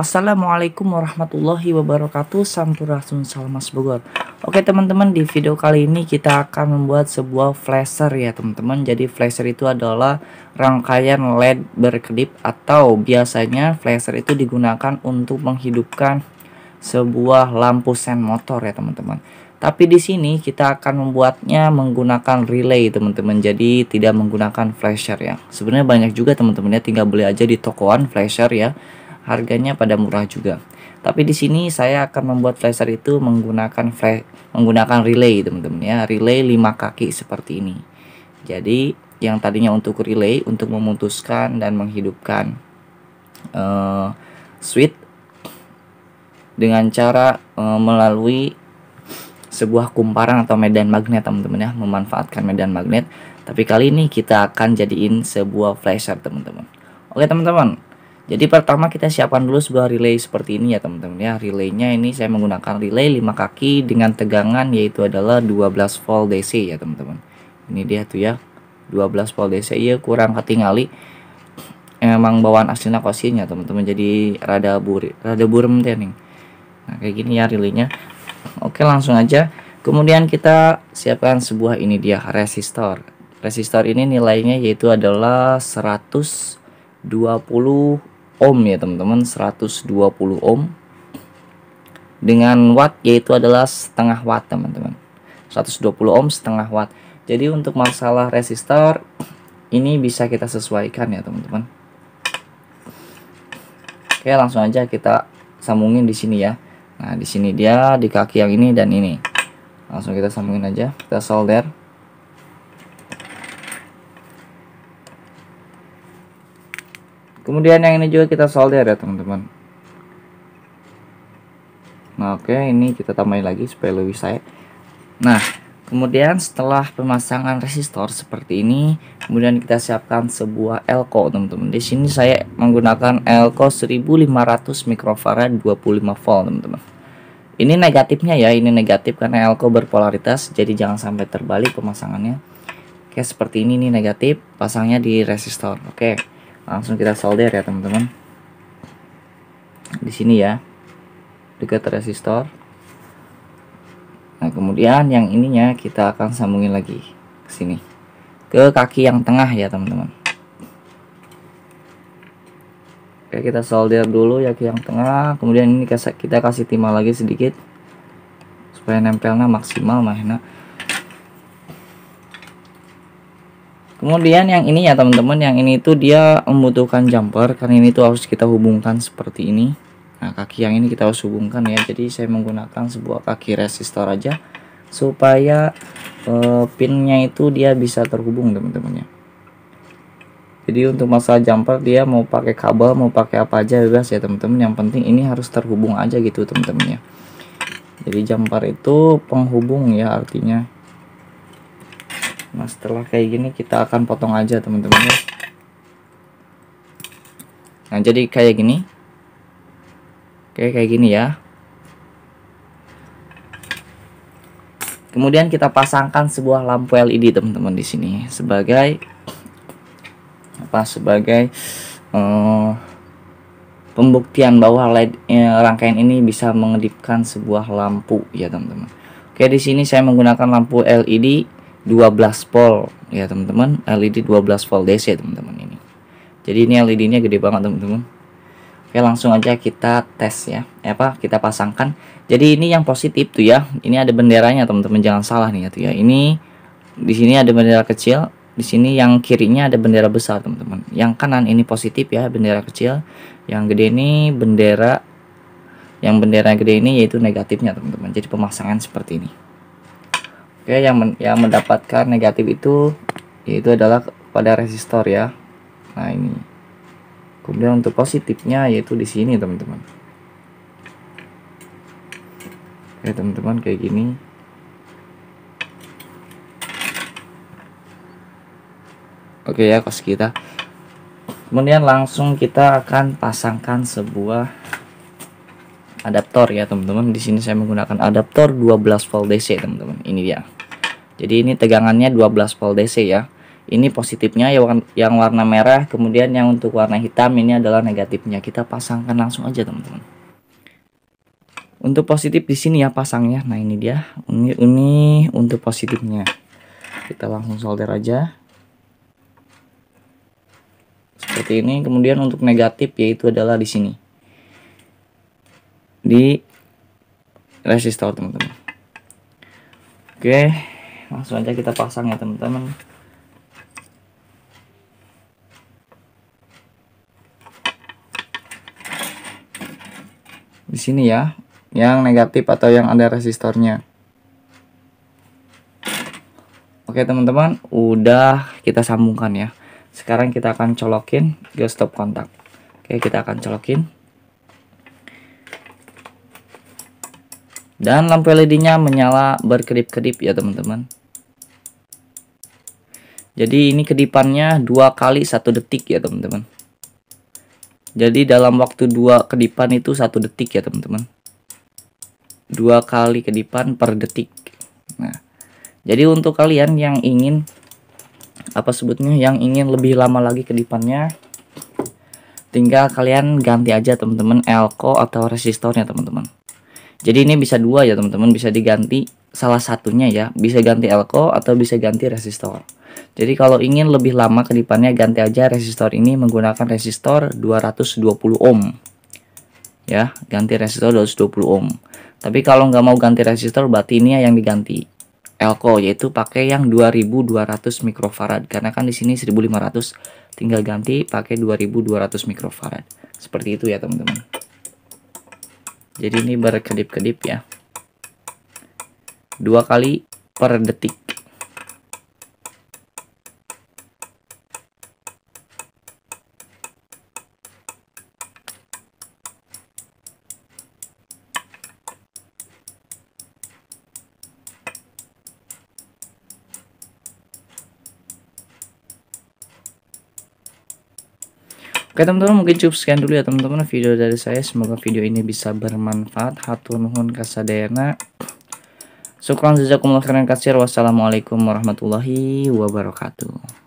Assalamualaikum warahmatullahi wabarakatuh Sampurasun Salmas Bogor Oke teman-teman di video kali ini kita akan membuat sebuah flasher ya teman-teman Jadi flasher itu adalah rangkaian LED berkedip Atau biasanya flasher itu digunakan untuk menghidupkan sebuah lampu sen motor ya teman-teman tapi di sini kita akan membuatnya menggunakan relay teman-teman jadi tidak menggunakan flasher ya sebenarnya banyak juga teman-teman ya tinggal beli aja di tokoan flasher ya harganya pada murah juga. Tapi di sini saya akan membuat flasher itu menggunakan flash, menggunakan relay teman-teman ya, relay 5 kaki seperti ini. Jadi yang tadinya untuk relay untuk memutuskan dan menghidupkan uh, switch dengan cara uh, melalui sebuah kumparan atau medan magnet teman-teman ya memanfaatkan medan magnet tapi kali ini kita akan jadiin sebuah flasher teman-teman oke teman-teman jadi pertama kita siapkan dulu sebuah relay seperti ini ya teman-teman ya. Relaynya ini saya menggunakan relay 5 kaki dengan tegangan yaitu adalah 12 volt DC ya teman-teman. Ini dia tuh ya. 12 volt DC ya kurang ketingali Emang bawaan aslinya kosinya teman-teman. Jadi rada buri, rada burem deh nih. Nah, kayak gini ya relaynya. Oke, langsung aja. Kemudian kita siapkan sebuah ini dia resistor. Resistor ini nilainya yaitu adalah 120 ohm ya teman-teman 120 ohm dengan watt yaitu adalah setengah watt teman-teman 120 ohm setengah watt jadi untuk masalah resistor ini bisa kita sesuaikan ya teman-teman oke langsung aja kita sambungin di sini ya nah di sini dia di kaki yang ini dan ini langsung kita sambungin aja kita solder kemudian yang ini juga kita solder ya teman-teman nah oke ini kita tambahin lagi supaya lebih saya nah kemudian setelah pemasangan resistor seperti ini kemudian kita siapkan sebuah elko teman-teman di sini saya menggunakan elko 1500 mikrofarad 25 volt teman-teman ini negatifnya ya ini negatif karena elko berpolaritas jadi jangan sampai terbalik pemasangannya oke seperti ini nih negatif pasangnya di resistor oke langsung kita solder ya teman-teman di sini ya dekat resistor nah kemudian yang ininya kita akan sambungin lagi ke sini ke kaki yang tengah ya teman-teman Oke kita solder dulu ya ke yang tengah kemudian ini kita kasih timah lagi sedikit supaya nempelnya maksimal mah enak kemudian yang ini ya teman-teman yang ini itu dia membutuhkan jumper karena ini tuh harus kita hubungkan seperti ini nah kaki yang ini kita harus hubungkan ya jadi saya menggunakan sebuah kaki resistor aja supaya uh, pinnya itu dia bisa terhubung teman-teman ya jadi untuk masalah jumper dia mau pakai kabel mau pakai apa aja bebas ya teman-teman yang penting ini harus terhubung aja gitu teman-teman ya jadi jumper itu penghubung ya artinya nah setelah kayak gini kita akan potong aja teman-teman ya. nah jadi kayak gini oke kayak gini ya kemudian kita pasangkan sebuah lampu LED teman-teman di sini sebagai apa sebagai uh, pembuktian bahwa LED, eh, rangkaian ini bisa mengedipkan sebuah lampu ya teman-teman. Oke di sini saya menggunakan lampu LED 12 volt ya teman-teman LED 12 volt DC teman-teman ini jadi ini LED nya gede banget teman-teman oke langsung aja kita tes ya eh, apa kita pasangkan jadi ini yang positif tuh ya ini ada benderanya teman-teman jangan salah nih ya tuh ya ini di sini ada bendera kecil di sini yang kirinya ada bendera besar teman-teman yang kanan ini positif ya bendera kecil yang gede ini bendera yang bendera gede ini yaitu negatifnya teman-teman jadi pemasangan seperti ini Oke, yang men yang mendapatkan negatif itu yaitu adalah pada resistor ya. Nah, ini. Kemudian untuk positifnya yaitu di sini, teman-teman. Oke, teman-teman kayak gini. Oke ya, kos kita. Kemudian langsung kita akan pasangkan sebuah adaptor ya teman-teman. Di sini saya menggunakan adaptor 12 volt DC teman-teman. Ini dia. Jadi ini tegangannya 12 volt DC ya. Ini positifnya yang warna merah, kemudian yang untuk warna hitam ini adalah negatifnya. Kita pasangkan langsung aja teman-teman. Untuk positif di sini ya pasangnya. Nah ini dia. Ini, ini untuk positifnya. Kita langsung solder aja seperti ini. Kemudian untuk negatif yaitu adalah di sini. Di resistor, teman-teman. Oke langsung aja kita pasang ya teman-teman di sini ya yang negatif atau yang ada resistornya oke teman-teman udah kita sambungkan ya sekarang kita akan colokin stop kontak oke kita akan colokin dan lampu LED-nya menyala berkedip-kedip ya teman-teman. Jadi ini kedipannya dua kali satu detik ya teman-teman. Jadi dalam waktu dua kedipan itu satu detik ya teman-teman. Dua kali kedipan per detik. Nah, jadi untuk kalian yang ingin apa sebutnya yang ingin lebih lama lagi kedipannya, tinggal kalian ganti aja teman-teman elko atau resistornya teman-teman jadi ini bisa dua ya teman-teman bisa diganti salah satunya ya bisa ganti elko atau bisa ganti resistor jadi kalau ingin lebih lama kedipannya ganti aja resistor ini menggunakan resistor 220 ohm ya ganti resistor 220 ohm tapi kalau nggak mau ganti resistor berarti ini yang diganti elko yaitu pakai yang 2200 mikrofarad karena kan di sini 1500 tinggal ganti pakai 2200 mikrofarad seperti itu ya teman-teman jadi ini berkedip-kedip ya. Dua kali per detik. Oke teman-teman mungkin cukup sekian dulu ya teman-teman video dari saya. Semoga video ini bisa bermanfaat. Hatur nuhun kasadayana. Syukran jazakumullah khairan kasir. Wassalamualaikum warahmatullahi wabarakatuh.